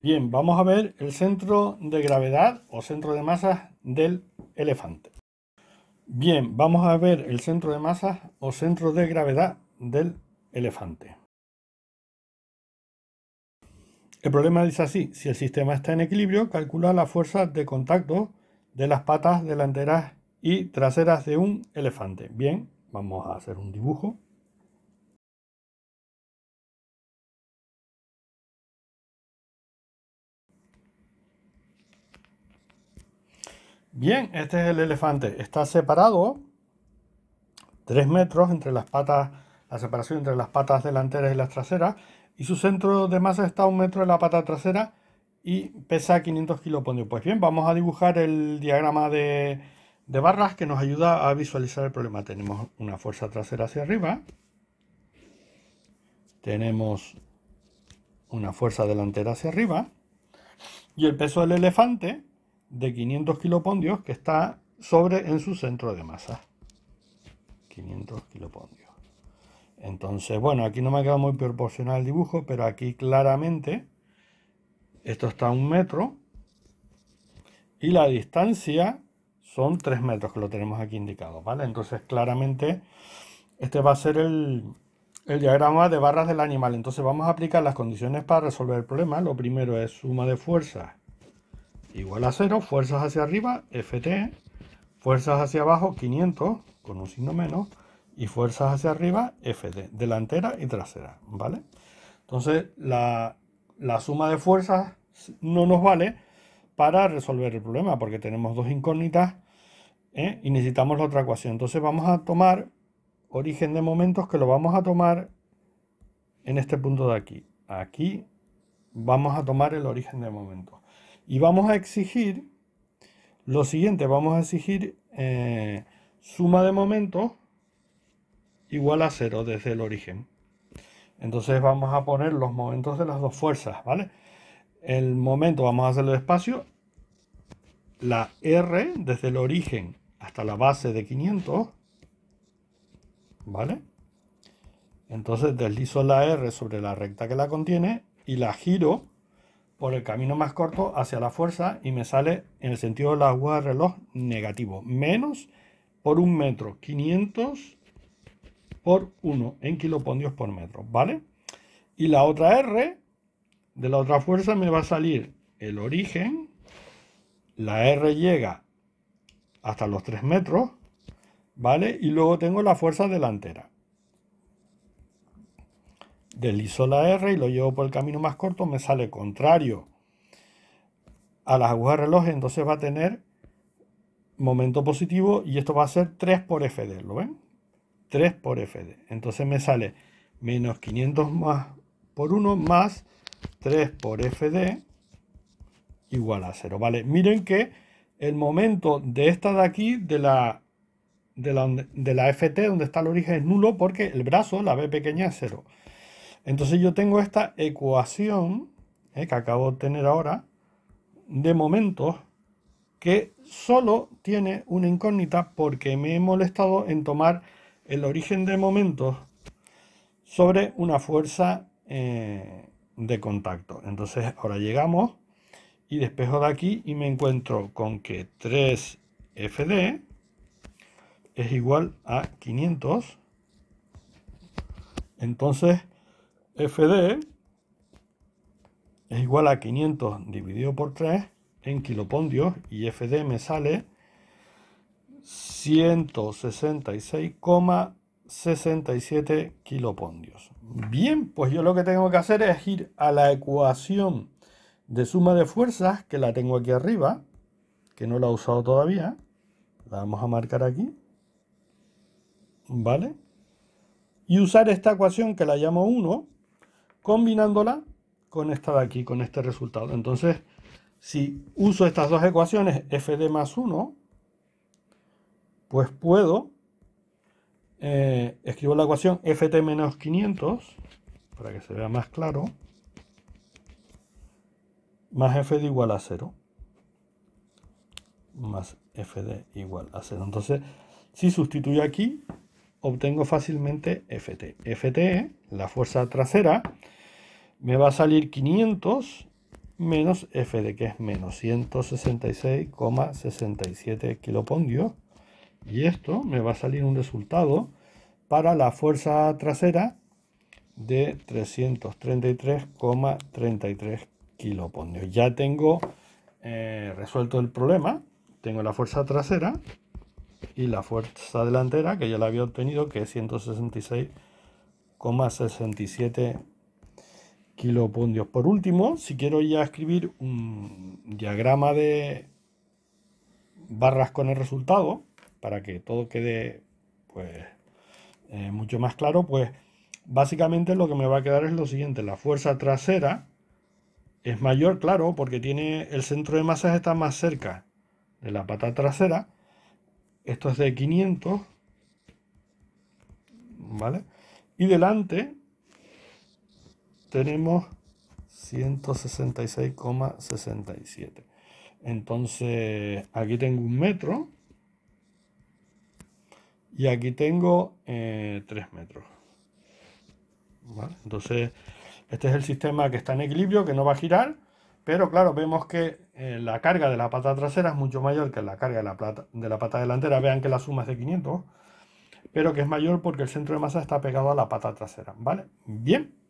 Bien, vamos a ver el centro de gravedad o centro de masas del elefante. Bien, vamos a ver el centro de masas o centro de gravedad del elefante. El problema dice así, si el sistema está en equilibrio, calcula la fuerza de contacto de las patas delanteras y traseras de un elefante. Bien, vamos a hacer un dibujo. Bien, este es el elefante. Está separado 3 metros entre las patas, la separación entre las patas delanteras y las traseras. Y su centro de masa está a un metro de la pata trasera y pesa 500 kiloponios. Pues bien, vamos a dibujar el diagrama de, de barras que nos ayuda a visualizar el problema. Tenemos una fuerza trasera hacia arriba. Tenemos una fuerza delantera hacia arriba. Y el peso del elefante de 500 kilopondios que está sobre en su centro de masa. 500 kilopondios. Entonces, bueno, aquí no me ha quedado muy proporcional el dibujo, pero aquí claramente esto está a un metro y la distancia son 3 metros que lo tenemos aquí indicado, ¿vale? Entonces, claramente este va a ser el, diagrama de barras del animal. Entonces, vamos a aplicar las condiciones para resolver el problema. Lo primero es suma de fuerzas igual a 0, fuerzas hacia arriba, FT, fuerzas hacia abajo, 500, con un signo menos, y fuerzas hacia arriba, FT, delantera y trasera, ¿vale? Entonces, la, suma de fuerzas no nos vale para resolver el problema, porque tenemos dos incógnitas ¿eh? y necesitamos la otra ecuación. Entonces vamos a tomar origen de momentos que lo vamos a tomar en este punto de aquí. Aquí vamos a tomar el origen de momentos. Y vamos a exigir lo siguiente, vamos a exigir eh, suma de momentos igual a cero desde el origen. Entonces vamos a poner los momentos de las dos fuerzas, ¿vale? El momento vamos a hacerlo despacio. La R desde el origen hasta la base de 500, ¿vale? Entonces deslizo la R sobre la recta que la contiene y la giro por el camino más corto hacia la fuerza y me sale en el sentido de la agua de reloj negativo, menos por un metro, 500 por 1 en kilopondios por metro, ¿vale? Y la otra R, de la otra fuerza me va a salir el origen, la R llega hasta los 3 metros, ¿vale? Y luego tengo la fuerza delantera. Deslizo la R y lo llevo por el camino más corto, me sale contrario a las agujas de reloj, entonces va a tener momento positivo y esto va a ser 3 por FD, ¿lo ven? 3 por FD. Entonces me sale menos 500 más por 1 más 3 por FD igual a 0, ¿vale? Miren que el momento de esta de aquí, de la, de la, de la FT, donde está el origen, es nulo porque el brazo, la B pequeña, es 0. Entonces yo tengo esta ecuación eh, que acabo de tener ahora de momentos que solo tiene una incógnita porque me he molestado en tomar el origen de momentos sobre una fuerza eh, de contacto. Entonces ahora llegamos y despejo de aquí y me encuentro con que 3FD es igual a 500. Entonces FD es igual a 500 dividido por 3 en kilopondios y FD me sale 166,67 kilopondios. Bien, pues yo lo que tengo que hacer es ir a la ecuación de suma de fuerzas, que la tengo aquí arriba, que no la he usado todavía. La vamos a marcar aquí. ¿Vale? Y usar esta ecuación que la llamo 1 combinándola con esta de aquí, con este resultado. Entonces, si uso estas dos ecuaciones, Fd más 1, pues puedo, eh, escribo la ecuación ft menos 500, para que se vea más claro, más Fd igual a 0, más Fd igual a 0. Entonces, si sustituyo aquí, obtengo fácilmente ft. ft, la fuerza trasera, me va a salir 500 menos f de que es menos 166,67 kilopondios. Y esto me va a salir un resultado para la fuerza trasera de 333,33 kilopondios. Ya tengo eh, resuelto el problema. Tengo la fuerza trasera y la fuerza delantera que ya la había obtenido que es 166,67 kilopundios. Por último, si quiero ya escribir un diagrama de barras con el resultado, para que todo quede pues, eh, mucho más claro, pues básicamente lo que me va a quedar es lo siguiente, la fuerza trasera es mayor, claro, porque tiene el centro de masas está más cerca de la pata trasera, esto es de 500, ¿vale? Y delante tenemos 166,67. Entonces, aquí tengo un metro. Y aquí tengo 3 eh, metros. Entonces, este es el sistema que está en equilibrio, que no va a girar. Pero claro, vemos que eh, la carga de la pata trasera es mucho mayor que la carga de la, de la pata delantera. Vean que la suma es de 500. Pero que es mayor porque el centro de masa está pegado a la pata trasera. ¿Vale? Bien.